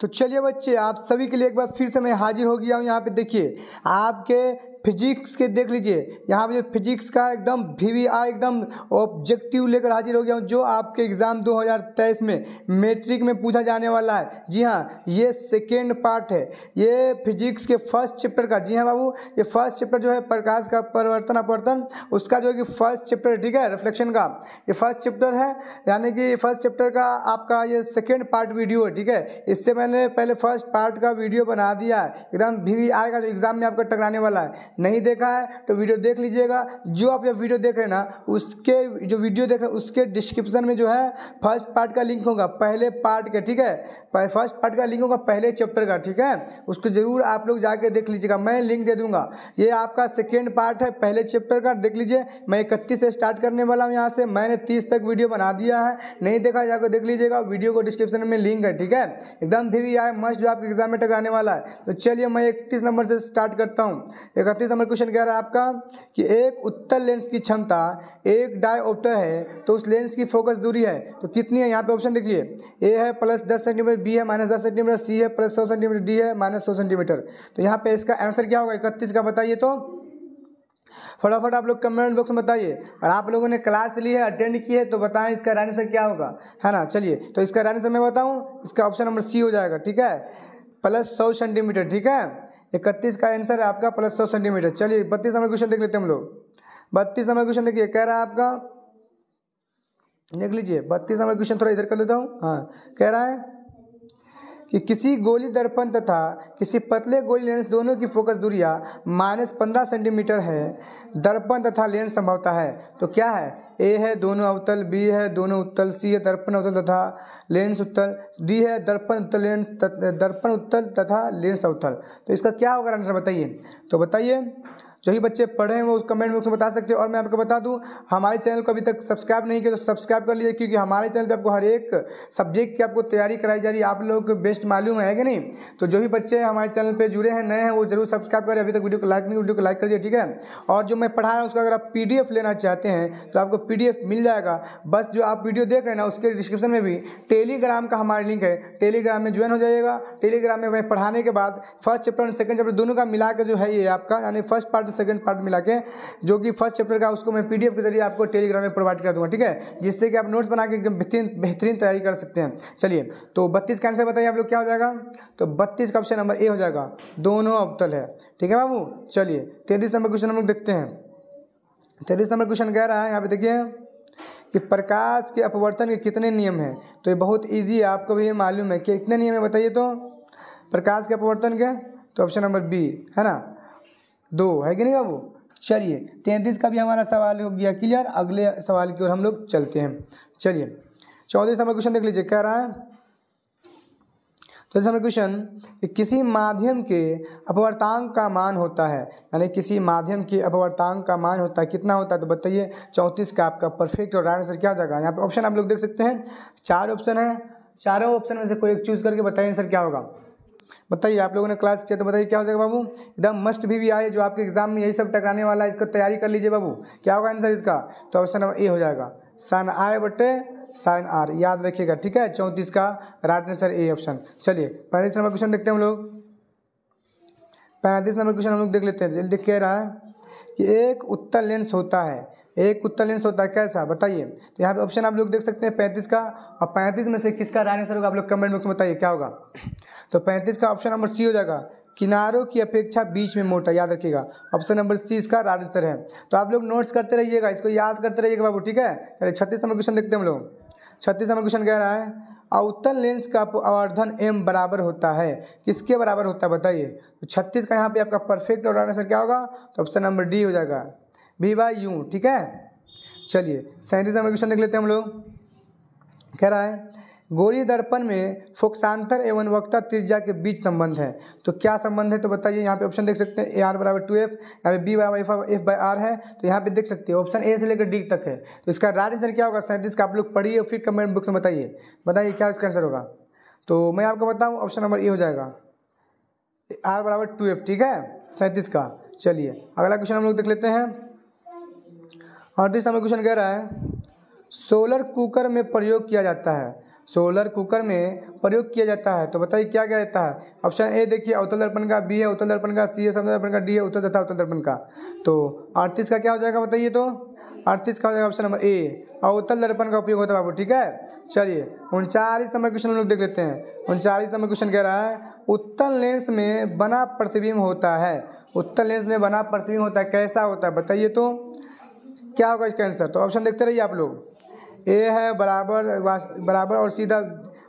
तो चलिए बच्चे आप सभी के लिए एक बार फिर से मैं हाजिर हो गया हूँ यहाँ पे देखिए आपके फिजिक्स के देख लीजिए यहाँ पे फिजिक्स का एकदम वी वी आई एकदम ऑब्जेक्टिव लेकर हाजिर हो गया हूँ जो आपके एग्ज़ाम 2023 में मैट्रिक में पूछा जाने वाला है जी हाँ ये सेकेंड पार्ट है ये फिजिक्स के फर्स्ट चैप्टर का जी हाँ बाबू ये फर्स्ट चैप्टर जो है प्रकाश का परिवर्तन अपवर्तन उसका जो है कि फर्स्ट चैप्टर ठीक है रिफ्लेक्शन का ये फर्स्ट चैप्टर है यानी कि फर्स्ट चैप्टर का आपका ये सेकेंड पार्ट वीडियो है ठीक है इससे मैंने पहले फर्स्ट पार्ट का वीडियो बना दिया है एकदम वी वी आई का जो एग्ज़ाम में आपका टकराने वाला है नहीं देखा है तो वीडियो देख लीजिएगा जो आप ये वीडियो देख रहे हैं ना उसके जो वीडियो देख रहे हैं उसके डिस्क्रिप्शन में जो है फर्स्ट पार्ट का लिंक होगा पहले पार्ट का ठीक है फर्स्ट पार्ट का लिंक होगा पहले चैप्टर का ठीक है उसको ज़रूर आप लोग जाके देख लीजिएगा मैं लिंक दे दूंगा ये आपका सेकेंड पार्ट है पहले चैप्टर का देख लीजिए मैं इकतीस से स्टार्ट करने वाला हूँ यहाँ से मैंने तीस तक वीडियो बना दिया है नहीं देखा जाकर देख लीजिएगा वीडियो को डिस्क्रिप्शन में लिंक है ठीक है एकदम भी, भी आए मस्ट जो आपके एग्जाम में टकराने वाला है तो चलिए मैं इकतीस नंबर से स्टार्ट करता हूँ इकतीस चौंतीस नंबर क्वेश्चन कह रहा है आपका कि एक उत्तर लेंस की क्षमता एक डायोप्टर है तो उस लेंस की फोकस दूरी है तो कितनी है यहाँ पे ऑप्शन देखिए ए है प्लस दस सेंटीमीटर बी है माइनस दस सेंटीमीटर सी है प्लस सौ सेंटीमीटर डी है माइनस सौ सेंटीमीटर तो यहाँ पे इसका आंसर क्या होगा इकतीस का बताइए तो फटाफट आप लोग कमेंट बॉक्स में बताइए और आप लोगों ने क्लास ली है अटेंड की है तो बताएं इसका रानी सर क्या होगा है ना चलिए तो इसका रानी सर मैं बताऊँ इसका ऑप्शन नंबर सी हो जाएगा ठीक है प्लस सौ सेंटीमीटर ठीक है इकतीस का आंसर है आपका प्लस सौ सेंटीमीटर चलिए बत्तीस नंबर क्वेश्चन देख लेते हम लोग बत्तीस नंबर क्वेश्चन देखिए कह रहा है आपका देख लीजिए बत्तीस नंबर क्वेश्चन थोड़ा इधर कर लेता हूँ हाँ कह रहा है कि किसी गोली दर्पण तथा किसी पतले गोली लेंस दोनों की फोकस दूरिया माइनस पंद्रह सेंटीमीटर है दर्पण तथा लेंस संभवता है तो क्या है ए है दोनों अवतल बी है दोनों उत्तल सी है दर्पण अवतल तथा लेंस उत्तल डी है दर्पण उत्तल लेंस दर्पण उत्तल तथा लेंस अवतल तो इसका क्या होगा आंसर बताइए तो बताइए जो ही बच्चे पढ़े हैं वो उस कमेंट बॉक्स में बता सकते हैं और मैं आपको बता दूं हमारे चैनल को अभी तक सब्सक्राइब नहीं किया तो सब्सक्राइब कर लीजिए क्योंकि हमारे चैनल पे आपको हर एक सब्जेक्ट की आपको तैयारी कराई जा रही है आप लोग को बेस्ट मालूम है कि नहीं तो जो भी बच्चे हमारे चैनल पर जुड़े हैं नए हैं वो जरूर सब्सक्राइब करें अभी तक वीडियो को लाइक नहीं वीडियो को लाइक कर दिए ठीक है और जो मैं पढ़ा रहा हूँ उसका अगर आप पी लेना चाहते हैं तो आपको पी मिल जाएगा बस जो आप वीडियो देख रहे हैं ना उसके डिस्क्रिप्शन में भी टेलीग्राम का हमारा लिंक है टेलीग्राम में ज्वाइन हो जाइएगा टेलीग्राम में पढ़ाने के बाद फर्स्ट चैप्टर और सेकंड चैप्टर दोनों का मिला के जो है ये आपका यानी फर्स्ट पार्ट और सेकंड पार्ट मिला के जो कि फर्स्ट चैप्टर का उसको मैं पीडीएफ के जरिए आपको टेलीग्राम में प्रोवाइड कर दूंगा ठीक है जिससे कि आप नोट्स बना के एकदम बेहतरीन बेहतरीन तैयारी कर सकते हैं चलिए तो बत्तीस का आंसर बताइए आप लोग क्या हो जाएगा तो बत्तीस का ऑप्शन नंबर ए हो जाएगा दोनों अवतल है ठीक है बाबू चलिए तैतीस नंबर क्वेश्चन हम लोग देखते हैं तैतीस नंबर क्वेश्चन कह रहा है यहाँ पे देखिए कि प्रकाश के अपवर्तन के कितने नियम हैं तो ये बहुत इजी है आपको भी ये मालूम है कि कितने नियम है बताइए तो प्रकाश के अपवर्तन के तो ऑप्शन नंबर बी है ना दो है कि नहीं बाबू चलिए तैंतीस का भी हमारा सवाल हो गया क्लियर अगले सवाल की ओर हम लोग चलते हैं चलिए चौदह नंबर क्वेश्चन देख लीजिए कह रहा है चौदह नंबर क्वेश्चन किसी माध्यम के अपवर्तांक का मान होता है यानी किसी माध्यम के अपवर्तांक का मान होता है कितना होता है तो बताइए चौंतीस का आपका परफेक्ट और राइट आंसर क्या हो जाएगा यहाँ पर ऑप्शन आप लोग देख सकते हैं चार ऑप्शन है चारों ऑप्शन में से कोई एक चूज करके बताइए आंसर क्या होगा बताइए आप लोगों ने क्लास किया तो बताइए क्या हो जाएगा बाबू एकदम मस्ट भी, भी आए जो आपके एग्जाम में यही सब टकराने वाला है इसका तैयारी कर लीजिए बाबू क्या होगा आंसर इसका तो ऑप्शन नंबर ए हो जाएगा साइन आए बटे साइन आर याद रखिएगा ठीक है चौंतीस का राइट आंसर ए ऑप्शन चलिए पैंतीस नंबर क्वेश्चन देखते हैं हम लोग पैंतीस नंबर क्वेश्चन हम लोग देख लेते हैं देख कह रहा है कि एक उत्तर लेंस होता है एक कुत्ता लेंस होता है कैसा बताइए तो यहाँ पे ऑप्शन आप लोग देख सकते हैं पैंतीस का और पैंतीस में से किसका राइट आंसर होगा आप लोग कमेंट बॉक्स में बताइए क्या होगा तो पैंतीस का ऑप्शन नंबर सी हो जाएगा किनारों की अपेक्षा बीच में मोटा याद रखिएगा ऑप्शन नंबर सी इसका राइट आंसर है तो आप लोग नोट्स करते रहिएगा इसको याद करते रहिएगा बाबू ठीक है चलिए छत्तीस नंबर क्वेश्चन देखते हैं हम लोग छत्तीस नंबर क्वेश्चन कह रहा है अवतल लेंस का अवर्धन एम बराबर होता है किसके बराबर होता है बताइए तो छत्तीस का यहाँ पे आपका परफेक्ट और आंसर क्या होगा तो ऑप्शन नंबर डी हो जाएगा वी बाई यू ठीक है चलिए सैंतीस नंबर क्वेश्चन देख लेते हैं हम लोग कह रहा है गोरी दर्पण में फोक्सांतर एवं वक्ता त्रिज्या के बीच संबंध है तो क्या संबंध है तो बताइए यहाँ पे ऑप्शन देख सकते हैं ए आर बराबर टू एफ यहाँ पे बी बराबर एफ एफ बाई आर है तो यहाँ पे देख सकते हैं ऑप्शन ए से लेकर डी तक है तो इसका राइट आंसर क्या होगा सैंतीस का आप लोग पढ़िए और फिर कमेंट बुक्स में बताइए बताइए क्या इसका आंसर होगा तो मैं आपको बताऊँ ऑप्शन नंबर ए हो जाएगा आर बराबर टू एफ ठीक है सैंतीस का चलिए अगला क्वेश्चन हम लोग देख लेते हैं अड़तीस नंबर क्वेश्चन कह रहा है सोलर कुकर में प्रयोग किया जाता है सोलर कुकर में प्रयोग किया जाता है तो बताइए क्या क्या जाता है ऑप्शन ए देखिए अवतल दर्पण का बी है उत्तर दर्पण का सी है समतल दर्पण का डी है उत्तर तथा उत्तर दर्पण का तो अड़तीस का क्या हो जाएगा बताइए तो अड़तीस का हो जाएगा ऑप्शन नंबर ए अवतल दर्पण का उपयोग होता है बाबू ठीक है चलिए उनचालीस नंबर क्वेश्चन हम लोग देख लेते हैं उनचालीस नंबर क्वेश्चन कह रहा है उत्तल लेंस में बना प्रतिबिंब होता है उत्तल लेंस में बना प्रतिबिंब होता है कैसा होता है बताइए तो क्या होगा इसका आंसर तो ऑप्शन देखते रहिए आप लोग ए है बराबर बराबर और सीधा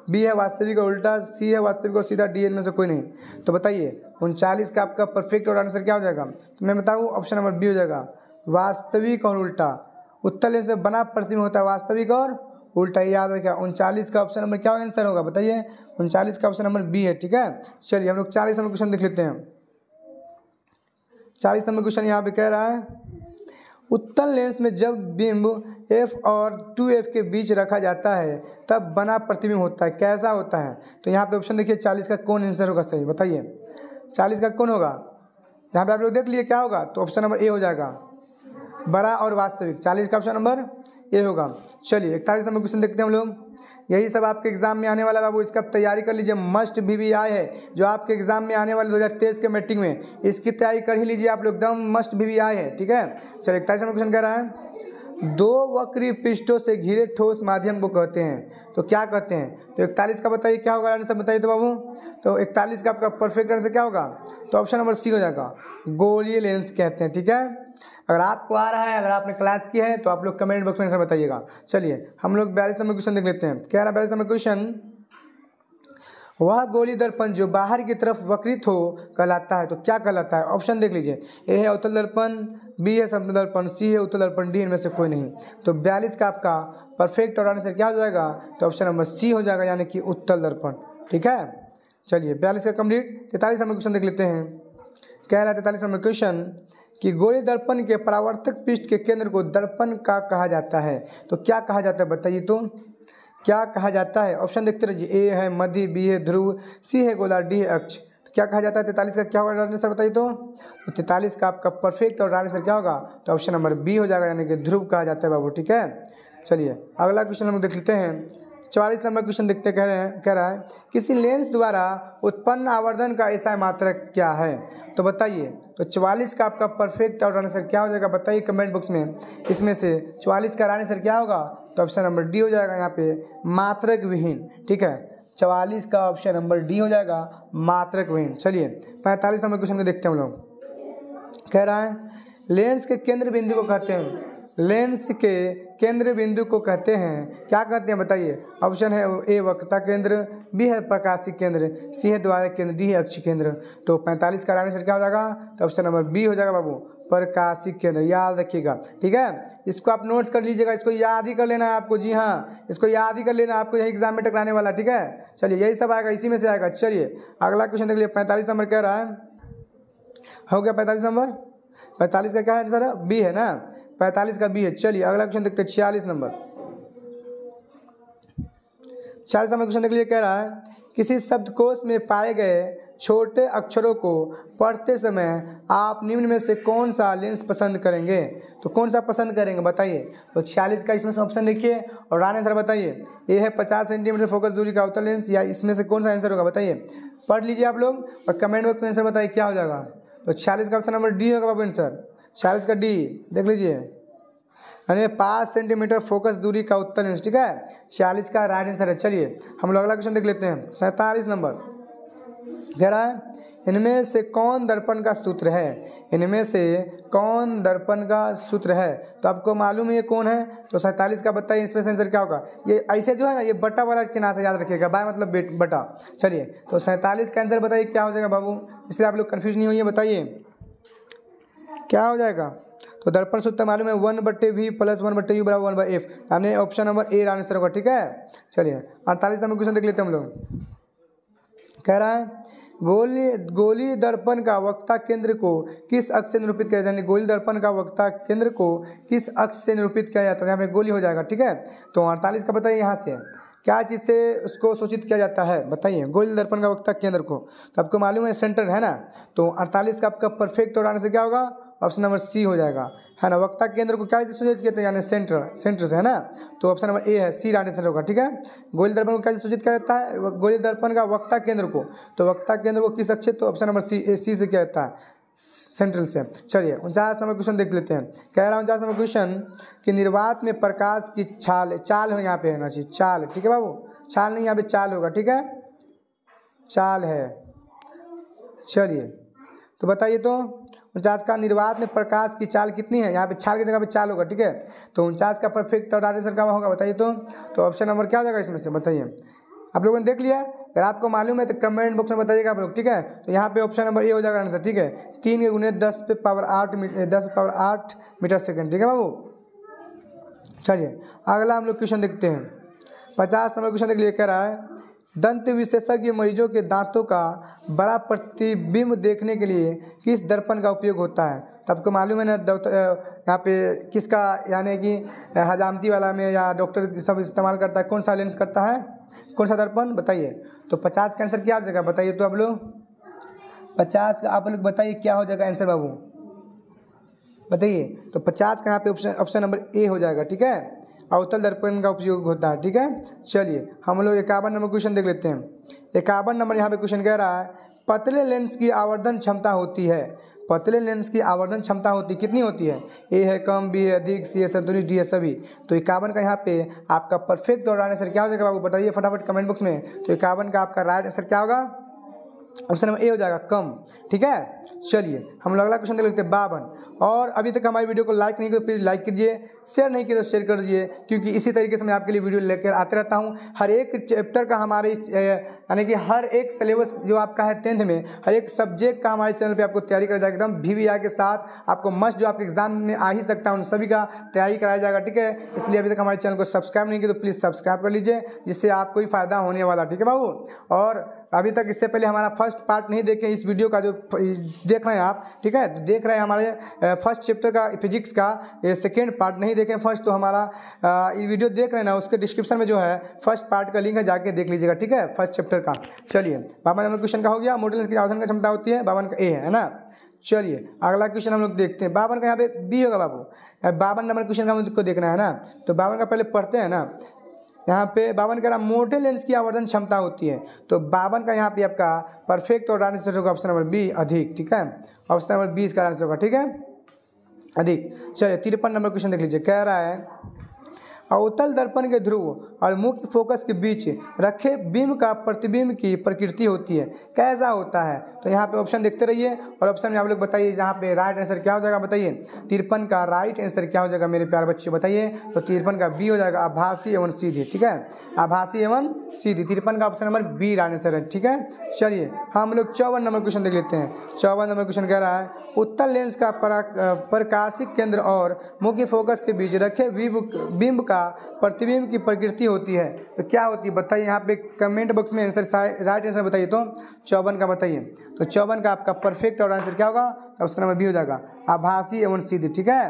बी है वास्तविक और उल्टा सी है वास्तविक और सीधा डी में से कोई नहीं तो बताइए उनचालीस का आपका परफेक्ट और आंसर क्या हो जाएगा तो मैं बताऊँ ऑप्शन नंबर बी हो जाएगा वास्तविक और उल्टा उत्तर से बना प्रतिमा होता है वास्तविक और उल्टा याद रखा उनचालीस का ऑप्शन नंबर क्या आंसर होगा बताइए उनचालीस का ऑप्शन नंबर बी है ठीक है चलिए हम लोग चालीस नंबर क्वेश्चन देख लेते हैं चालीस नंबर क्वेश्चन यहाँ पे कह रहा है उत्तल लेंस में जब बिंब एफ और टू एफ के बीच रखा जाता है तब बना प्रतिबिंब होता है कैसा होता है तो यहाँ पे ऑप्शन देखिए चालीस का कौन आंसर होगा सही बताइए चालीस का कौन होगा यहाँ पे आप लोग देख लिए क्या होगा तो ऑप्शन नंबर ए हो जाएगा बड़ा और वास्तविक चालीस का ऑप्शन नंबर ए होगा चलिए इकतालीस नंबर क्वेश्चन देखते हैं हम लोग यही सब आपके एग्जाम में आने वाला बाबू इसका तैयारी कर लीजिए मस्ट बी वी आई है जो आपके एग्जाम में आने वाले दो हज़ार तेईस के मेट्रिक में इसकी तैयारी कर ही लीजिए आप लोग एकदम मस्ट बी वी आई है ठीक है चलो इकतालीस नंबर क्वेश्चन कह रहा है दो वक्री पृष्ठों से घिरे ठोस माध्यम को कहते हैं तो क्या कहते हैं तो इकतालीस का बताइए क्या होगा आंसर बताइए तो बाबू तो इकतालीस का आपका परफेक्ट आंसर क्या होगा तो ऑप्शन नंबर सी हो जाएगा गोलीय लेंस कहते हैं ठीक है अगर आपको आ रहा है अगर आपने क्लास किया है तो आप लोग कमेंट बॉक्स में आंसर बताइएगा चलिए हम लोग बयालीस नंबर क्वेश्चन देख लेते हैं कह रहा बयालीस नंबर क्वेश्चन वह गोली दर्पण जो बाहर की तरफ वक्रित हो कहलाता है तो क्या कहलाता है ऑप्शन देख लीजिए ए है उत्तल दर्पण बी है समतल दर्पण सी है उत्तल दर्पण डी इनमें से कोई नहीं तो बयालीस का आपका परफेक्ट और आंसर क्या हो जाएगा तो ऑप्शन नंबर सी हो जाएगा यानी कि उत्तल दर्पण ठीक है चलिए बयालीस का कंप्लीट तैतालीस नंबर क्वेश्चन देख लेते हैं क्या है तैतालीस नंबर क्वेश्चन कि गोले दर्पण के परावर्तक पृष्ठ के केंद्र को दर्पण का कहा जाता है तो क्या कहा जाता है बताइए तो क्या कहा जाता है ऑप्शन देखते रहिए ए है मध्य बी है ध्रुव सी है गोला डी है अक्ष तो क्या कहा जाता है तैतालीस का क्या होगा आंसर बताइए तो, तो तैतालीस का आपका परफेक्ट और आंसर क्या होगा तो ऑप्शन नंबर बी हो जाएगा यानी कि ध्रुव कहा जाता है बाबू ठीक है चलिए अगला क्वेश्चन हम देख लेते हैं चवालीस नंबर क्वेश्चन देखते कह रहे हैं कह रहा है किसी लेंस द्वारा उत्पन्न आवर्धन का ऐसा मात्रक क्या है तो बताइए तो चवालीस का आपका परफेक्ट और आंसर क्या हो जाएगा बताइए कमेंट बॉक्स में इसमें से चवालीस का आंसर क्या होगा तो ऑप्शन नंबर डी हो जाएगा यहाँ पे मात्रक विहीन ठीक है चवालीस का ऑप्शन नंबर डी हो जाएगा मात्रक विहीन चलिए पैंतालीस नंबर क्वेश्चन को देखते हैं हम लोग कह रहा है लेंस के केंद्र बिंदु को कहते हैं लेंस के केंद्र बिंदु को कहते हैं क्या कहते हैं बताइए ऑप्शन है ए वक्ता केंद्र बी है प्रकाशिक केंद्र सी है द्वारा केंद्र डी है अक्ष केंद्र तो पैंतालीस का आंसर क्या हो जाएगा तो ऑप्शन नंबर बी हो जाएगा बाबू प्रकाशिक केंद्र याद रखिएगा ठीक है इसको आप नोट्स कर लीजिएगा इसको याद ही कर लेना है आपको जी हाँ इसको याद ही कर लेना आपको यही एग्जाम में टकराने वाला ठीक है चलिए यही सब आएगा इसी में से आएगा चलिए अगला क्वेश्चन देख लीजिए पैंतालीस नंबर कह रहा है हो गया पैंतालीस नंबर पैंतालीस का क्या है आंसर है बी है ना पैंतालीस का बी है चलिए अगला क्वेश्चन देखते हैं छियालीस नंबर छियालीस नंबर क्वेश्चन देख लीजिए कह रहा है किसी शब्दकोश में पाए गए छोटे अक्षरों को पढ़ते समय आप निम्न में से कौन सा लेंस पसंद करेंगे तो कौन सा पसंद करेंगे बताइए तो छियालीस का इसमें से ऑप्शन देखिए और रान आंसर बताइए ये है पचास सेंटीमीटर फोकस दूरी का उत्तर लेंस या इसमें से कौन सा आंसर होगा बताइए पढ़ लीजिए आप लोग और कमेंट बॉक्स में आंसर बताइए क्या हो जाएगा तो छियालीस का ऑप्शन नंबर डी होगा बाबू आंसर छियालीस का डी देख लीजिए यानी पाँच सेंटीमीटर फोकस दूरी का उत्तर है ठीक है छियालीस का राइट आंसर है चलिए हम लोग अगला क्वेश्चन देख लेते हैं सैंतालीस नंबर कह रहा है इनमें से कौन दर्पण का सूत्र है इनमें से कौन दर्पण का सूत्र है तो आपको मालूम है ये कौन है तो सैंतालीस का बताइए इसमें सेंसर क्या होगा ये ऐसे जो है ना ये बटा वाला चिन्ह से याद रखिएगा बाय मतलब बटा चलिए तो सैंतालीस का आंसर बताइए क्या हो जाएगा बाबू इसलिए आप लोग कन्फ्यूज नहीं होइए बताइए क्या हो जाएगा तो दर्पण सूत्र मालूम है वन बट्टे वी प्लस वन बट्टे यू बराबर वन बाई एफ हमने ऑप्शन नंबर ए रहा होगा ठीक है चलिए अड़तालीस नंबर क्वेश्चन देख लेते हम लोग कह रहा है गोली गोली दर्पण का वक्ता केंद्र को किस अक्ष से निरूपित किया जाता है गोली दर्पण का वक्ता केंद्र को किस अक्ष से निरूपित किया जाता है यहाँ पे गोली हो जाएगा ठीक है तो अड़तालीस का बताइए यहाँ से क्या चीज़ से उसको सूचित किया जाता है बताइए गोली दर्पण का वक्ता केंद्र को तो आपको मालूम है सेंटर है ना तो अड़तालीस का आपका परफेक्ट और आंसर क्या होगा ऑप्शन नंबर सी हो जाएगा है ना वक्ता केंद्र को क्या सूचित करते हैं यानी सेंटर सेंटर से है ना तो ऑप्शन नंबर ए है सी रानी सेंटर का ठीक है गोली दर्पण को क्या सूचित किया जाता है गोली दर्पण का वक्ता केंद्र को तो वक्ता केंद्र को किस अक्षर तो ऑप्शन नंबर सी ए सी से क्या जाता है सेंट्रल से चलिए उनचास नंबर क्वेश्चन देख लेते हैं कह रहा है उनचास नंबर क्वेश्चन कि निर्वात में प्रकाश की छाल चाल है यहाँ पे है ना चाहिए चाल ठीक है बाबू छाल नहीं यहाँ पे चाल होगा ठीक है चाल है चलिए तो बताइए तो उनचास का निर्वात में प्रकाश की चाल कितनी है यहाँ पे छाल की जगह पे चाल होगा ठीक है तो उनचास का परफेक्ट और आंसर क्या होगा बताइए तो तो ऑप्शन नंबर क्या हो जाएगा इसमें से बताइए आप लोगों ने देख लिया अगर आपको मालूम है तो कमेंट बॉक्स में बताइएगा आप लोग ठीक है तो यहाँ पे ऑप्शन नंबर ए हो जाएगा आंसर ठीक है तीन के गुने दस पे पावर आठ मीटर दस पावर आठ मीटर सेकेंड ठीक है बाबू चलिए अगला हम लोग क्वेश्चन देखते हैं पचास नंबर क्वेश्चन देख लिए कह रहा है दंत विशेषज्ञ मरीजों के दांतों का बड़ा प्रतिबिंब देखने के लिए किस दर्पण का उपयोग होता है तो को मालूम है ना यहाँ पे किसका यानी कि हजामती वाला में या डॉक्टर सब इस्तेमाल करता है कौन सा लेंस करता है कौन सा दर्पण बताइए तो पचास का आंसर क्या हो जाएगा बताइए तो आप लोग पचास का आप लोग बताइए क्या हो जाएगा आंसर बाबू बताइए तो पचास का यहाँ पे ऑप्शन ऑप्शन नंबर ए हो जाएगा ठीक है अवतल दर्पण का उपयोग होता है ठीक है चलिए हम लोग इक्यावन नंबर क्वेश्चन देख लेते हैं इक्यावन नंबर यहाँ पे क्वेश्चन कह रहा है पतले लेंस की आवर्धन क्षमता होती है पतले लेंस की आवर्धन क्षमता होती कितनी होती है ए है कम बी है अधिक सी है संतुलित डी है सभी तो इक्यावन का यहाँ पे आपका परफेक्ट और राइट आंसर क्या हो जाएगा बाबू बताइए फटाफट कमेंट बॉक्स में तो इक्यावन का आपका राइट आंसर क्या होगा ऑप्शन नंबर ए हो जाएगा कम ठीक है चलिए हम लोग अगला क्वेश्चन देख लेते हैं बावन और अभी तक हमारी वीडियो को लाइक नहीं किया प्लीज़ लाइक कीजिए शेयर नहीं किया तो शेयर कर दीजिए क्योंकि इसी तरीके से मैं आपके लिए वीडियो लेकर आते रहता हूँ हर एक चैप्टर का हमारे यानी कि हर एक सिलेबस जो आपका है टेंथ में हर एक सब्जेक्ट का हमारे चैनल पर आपको तैयारी कराया जाएगा एकदम वी के साथ आपको मस्ट जो आपके एग्जाम में आ ही सकता है उन सभी का तैयारी कराया जाएगा ठीक है इसलिए अभी तक हमारे चैनल को सब्सक्राइब नहीं किया तो प्लीज़ सब्सक्राइब कर लीजिए जिससे आपको ही फायदा होने वाला ठीक है बाबू और अभी तक इससे पहले हमारा फर्स्ट पार्ट नहीं देखें इस वीडियो का जो देख रहे हैं आप ठीक है तो देख रहे हैं हमारे फर्स्ट चैप्टर का फिजिक्स का सेकेंड पार्ट नहीं देखें फर्स्ट तो हमारा ये वीडियो देख रहे हैं ना उसके डिस्क्रिप्शन में जो है फर्स्ट पार्ट का लिंक है जाके देख लीजिएगा ठीक है फर्स्ट चैप्टर का चलिए बाबा नंबर क्वेश्चन का हो गया मोटर की आधन का क्षमता होती है बावन का ए है ना चलिए अगला क्वेश्चन हम लोग देखते हैं बावन का यहाँ पे बी होगा बाबू बावन नंबर क्वेश्चन का हम लोग को देखना है ना तो बावन का पहले पढ़ते हैं ना यहाँ पे बावन कह रहा मोटे लेंस की आवर्धन क्षमता होती है तो बावन का यहाँ पे आपका परफेक्ट और आंसर होगा ऑप्शन नंबर बी अधिक ठीक है ऑप्शन नंबर बी इसका आंसर होगा ठीक है अधिक चलिए तिरपन नंबर क्वेश्चन देख लीजिए कह रहा है अवतल दर्पण के ध्रुव और मुख्य फोकस के बीच रखे बिंब का प्रतिबिंब की प्रकृति होती है कैसा होता है तो यहाँ पे ऑप्शन देखते रहिए और ऑप्शन में आप लोग बताइए जहाँ पे राइट आंसर क्या हो जाएगा बताइए तिरपन का राइट आंसर क्या हो जाएगा मेरे प्यार बच्चे बताइए तो तिरपन का बी हो जाएगा आभासी एवं सीधी ठीक है आभासी एवं सीधी तिरपन का option number B right answer है ठीक है चलिए हम लोग चौवन नंबर क्वेश्चन देख लेते हैं चौवन नंबर क्वेश्चन कह रहा है उत्तर लेंस का प्रकाशिक केंद्र और मुख्य फोकस के बीच रखे बिंब का का प्रतिबिंब की प्रकृति होती है तो क्या होती है बताइए यहाँ पे कमेंट बॉक्स में आंसर राइट आंसर बताइए तो चौवन का बताइए तो चौवन का आपका परफेक्ट और आंसर क्या होगा ऑप्शन नंबर बी हो जाएगा आभासी एवं सीधी ठीक है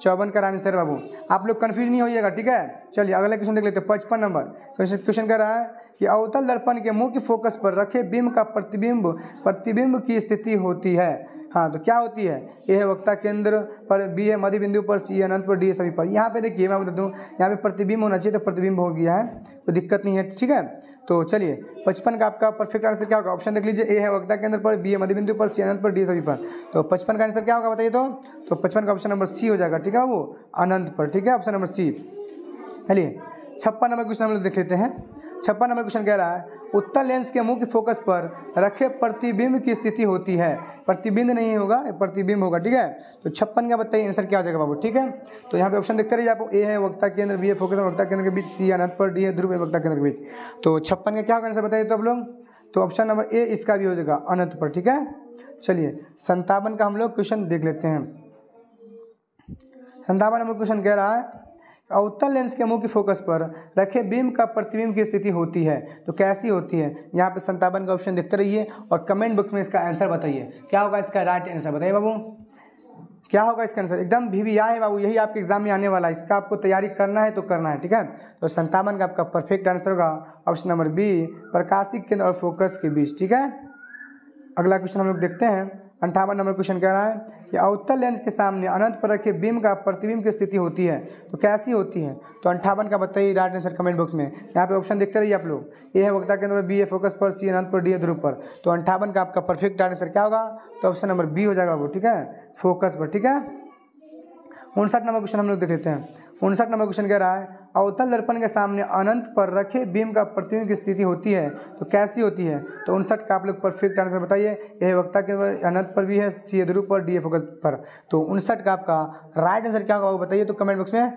चौवन का आंसर बाबू आप लोग कन्फ्यूज नहीं होइएगा ठीक है चलिए अगला क्वेश्चन देख लेते हैं पचपन नंबर क्वेश्चन तो कह रहा है कि अवतल दर्पण के मुख्य फोकस पर रखे बिंब का प्रतिबिंब प्रतिबिंब की स्थिति होती है हाँ तो क्या होती है ए है वक्ता केंद्र पर बी है मध्य बिंदु पर सी अनंत पर डी है सभी पर यहाँ पे देखिए मैं बता दूँ यहाँ पे प्रतिबिंब होना चाहिए तो प्रतिबिंब हो गया है कोई तो दिक्कत नहीं है ठीक है तो चलिए पचपन का आपका परफेक्ट आंसर क्या होगा ऑप्शन देख लीजिए ए है वक्ता केंद्र पर बी है मध्य बिंदु पर सी अनंत पर डी सभी पर तो पचपन का आंसर क्या होगा बताइए तो, तो पचपन का ऑप्शन नंबर सी हो जाएगा ठीक है वो अनंत पर ठीक है ऑप्शन नंबर सी चलिए छप्पन नंबर क्वेश्चन हम लोग देख लेते हैं छप्पन नंबर क्वेश्चन कह रहा है उत्तर लेंस के मुख्य फोकस पर रखे प्रतिबिंब की स्थिति होती है प्रतिबिंब नहीं होगा प्रतिबिंब होगा ठीक है तो छप्पन का बताइए आंसर क्या हो जाएगा बाबू ठीक है तो यहाँ पे ऑप्शन देखते रहिए आपको ए है वक्ता केंद्र बी है फोकस और वक्ता केंद्र के बीच सी पर डी है ध्रुव वक्ता केंद्र के बीच तो छप्पन का क्या होगा आंसर बताइए तो आप लोग तो ऑप्शन नंबर ए इसका भी हो जाएगा अनंत पर ठीक है चलिए संतावन का हम लोग क्वेश्चन देख लेते हैं संतावन नंबर क्वेश्चन कह रहा है अवतल लेंस के मुख्य की फोकस पर रखे बीम का प्रतिबिंब की स्थिति होती है तो कैसी होती है यहाँ पे संतावन का ऑप्शन देखते रहिए और कमेंट बॉक्स में इसका आंसर बताइए क्या होगा इसका राइट आंसर बताइए बाबू क्या होगा इसका आंसर एकदम भी वी है बाबू यही आपके एग्जाम में आने वाला है इसका आपको तैयारी करना है तो करना है ठीक है तो संतावन का आपका परफेक्ट आंसर होगा ऑप्शन नंबर बी प्रकाशिक केंद्र और फोकस के बीच ठीक है अगला क्वेश्चन हम लोग देखते हैं अंठावन नंबर क्वेश्चन कह रहा है कि अवतल लेंस के सामने अनंत पर रखे बीम का प्रतिबिंब की स्थिति होती है तो कैसी होती है तो अंठावन का बताइए राइट आंसर कमेंट बॉक्स में यहाँ पे ऑप्शन देखते रहिए आप लोग ये है वक्ता के अंदर बी ए फोकस पर सी अनंत पर डी ध्रुव पर तो अंठावन का आपका परफेक्ट राइट आंसर क्या होगा तो ऑप्शन नंबर बी हो जाएगा वो ठीक है फोकस पर ठीक है उनसठ नंबर क्वेश्चन हम लोग देख लेते हैं उनसठ नंबर क्वेश्चन कह रहा है अवतल दर्पण के सामने अनंत पर रखे बीम का प्रतिबिंब की स्थिति होती है तो कैसी होती है तो उनसठ का आप लोग परफेक्ट आंसर बताइए यह वक्ता के अनंत पर भी है सी ध्रुव पर डी ए फोकस पर तो उनसठ का आपका राइट आंसर क्या होगा बताइए तो कमेंट बॉक्स में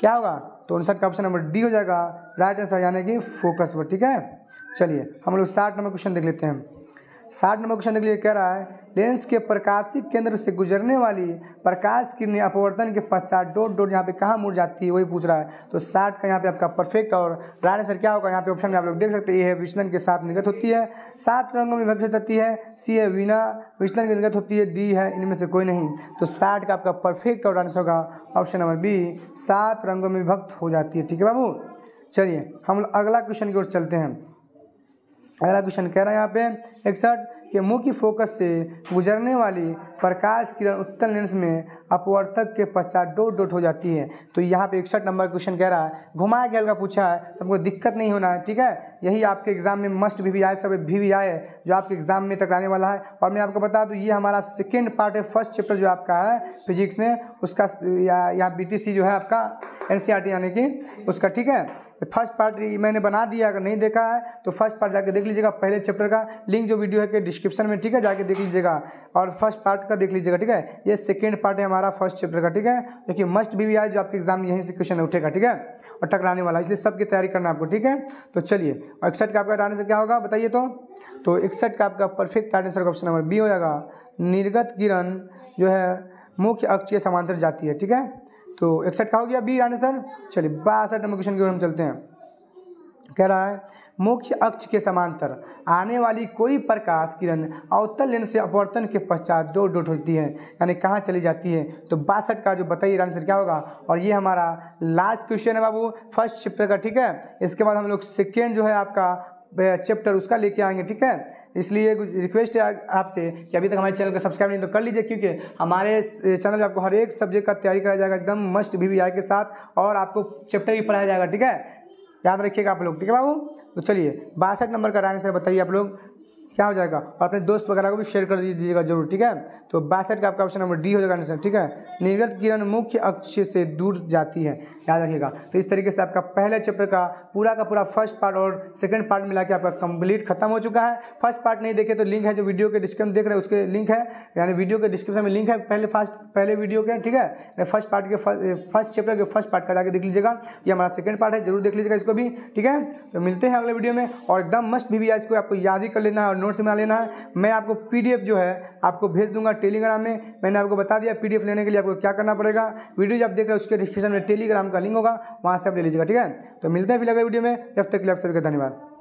क्या होगा तो उनसठ का ऑप्शन नंबर डी हो जाएगा राइट आंसर यानी कि फोकस पर ठीक है चलिए हम लोग साठ नंबर क्वेश्चन देख लेते हैं साठ नंबर क्वेश्चन के लिए कह रहा है लेंस के प्रकाशिक केंद्र से गुजरने वाली प्रकाश किरण अपवर्तन के पश्चात डोट डोट यहाँ पे कहाँ मुड़ जाती है वही पूछ रहा है तो साठ का यहाँ पे आपका परफेक्ट और राइट आंसर क्या होगा यहाँ पे ऑप्शन में आप लोग देख सकते हैं ये है विचलन के साथ निर्गत होती है सात रंगों में विभक्त होती है सी है वीना विचलन की निर्गत होती है डी है इनमें से कोई नहीं तो साठ का आपका परफेक्ट और आंसर होगा ऑप्शन नंबर बी सात रंगों में विभक्त हो जाती है ठीक है बाबू चलिए हम अगला क्वेश्चन की ओर चलते हैं अगला क्वेश्चन कह रहा है यहाँ पे इकसठ के मुंह की फोकस से गुजरने वाली प्रकाश किरण उत्तल लेंस में अपवर्तक के पश्चात डोट डोट हो जाती है तो यहाँ पे इकसठ नंबर क्वेश्चन कह रहा है घुमाया गया का पूछा है तो हमको दिक्कत नहीं होना है ठीक है यही आपके एग्जाम में मस्ट भी आए सब भी भी आए जो आपके एग्जाम में टकराने वाला है और मैं आपको बता दूँ ये हमारा सेकेंड पार्ट है फर्स्ट चैप्टर जो आपका है फिजिक्स में उसका यहाँ बी जो है आपका एन e यानी कि उसका ठीक है फर्स्ट पार्ट मैंने बना दिया अगर नहीं देखा है तो फर्स्ट पार्ट जाके देख लीजिएगा पहले चैप्टर का लिंक जो वीडियो है के डिस्क्रिप्शन में ठीक है जाके देख लीजिएगा और फर्स्ट पार्ट का का देख लीजिएगा ठीक है ये सेकेंड पार्ट है हमारा फर्स्ट चैप्टर का ठीक है जो कि मस्ट बी वी आई जो आपके एग्जाम में यहीं से क्वेश्चन उठेगा ठीक है और टकराने वाला इसलिए सबकी तैयारी करना आपको ठीक है तो चलिए और इकसठ का आपका आंसर क्या होगा बताइए तो तो इकसठ का आपका perfect right answer option number B हो जाएगा निर्गत किरण जो है मुख्य अक्ष के समांतर जाती है ठीक है तो इकसठ का हो गया बी राइट आंसर चलिए बासठ नंबर क्वेश्चन की ओर हम चलते हैं कह रहा है मुख्य अक्ष के समांतर आने वाली कोई प्रकाश किरण अवतल लेन से अपवर्तन के पश्चात डोट डोट होती है यानी कहाँ चली जाती है तो बासठ का जो बताइए आंसर क्या होगा और ये हमारा लास्ट क्वेश्चन है बाबू फर्स्ट चैप्टर का ठीक है इसके बाद हम लोग सेकेंड जो है आपका चैप्टर उसका लेके आएंगे ठीक है इसलिए रिक्वेस्ट है आपसे कि अभी तक हमारे चैनल को सब्सक्राइब नहीं तो कर लीजिए क्योंकि हमारे चैनल में आपको हर एक सब्जेक्ट का तैयारी कराया जाएगा एकदम मस्ट वी वी के साथ और आपको चैप्टर भी पढ़ाया जाएगा ठीक है याद रखिएगा आप लोग ठीक है बाबू तो चलिए बासठ नंबर का आंसर बताइए आप लोग क्या हो जाएगा और अपने दोस्त वगैरह को भी शेयर कर दीजिएगा जरूर ठीक है तो बासठ का आपका ऑप्शन नंबर डी हो जाएगा आंसर ठीक है निर्गत किरण मुख्य अक्ष से दूर जाती है याद रखिएगा तो इस तरीके से आपका पहले चैप्टर का पूरा का पूरा फर्स्ट पार्ट और सेकेंड पार्ट मिला के आपका कंप्लीट खत्म हो चुका है फर्स्ट पार्ट नहीं देखे तो लिंक है जो वीडियो के डिस्क्रिप्शन देख रहे हैं उसके लिंक है यानी वीडियो के डिस्क्रिप्शन में लिंक है पहले फर्स्ट पहले वीडियो के ठीक है फर्स्ट पार्ट के फर्स्ट चैप्टर के फर्स्ट पार्ट का जाकर देख लीजिएगा ये हमारा सेकेंड पार्ट है जरूर देख लीजिएगा इसको भी ठीक है तो मिलते हैं अगले वीडियो में और एकदम मस्ट भी, भी इसको आपको याद ही कर लेना है और नोट्स बना लेना है मैं आपको पीडीएफ जो है आपको भेज दूंगा टेलीग्राम में मैंने आपको बता दिया पीडीएफ लेने के लिए आपको क्या करना पड़ेगा वीडियो जो आप देख रहे हो उसके डिस्क्रिप्शन में टेलीग्राम का लिंक होगा वहाँ से आप ले लीजिएगा ठीक है तो मिलते हैं फिर अगले वीडियो में जब तक के लिए आप सभी का धन्यवाद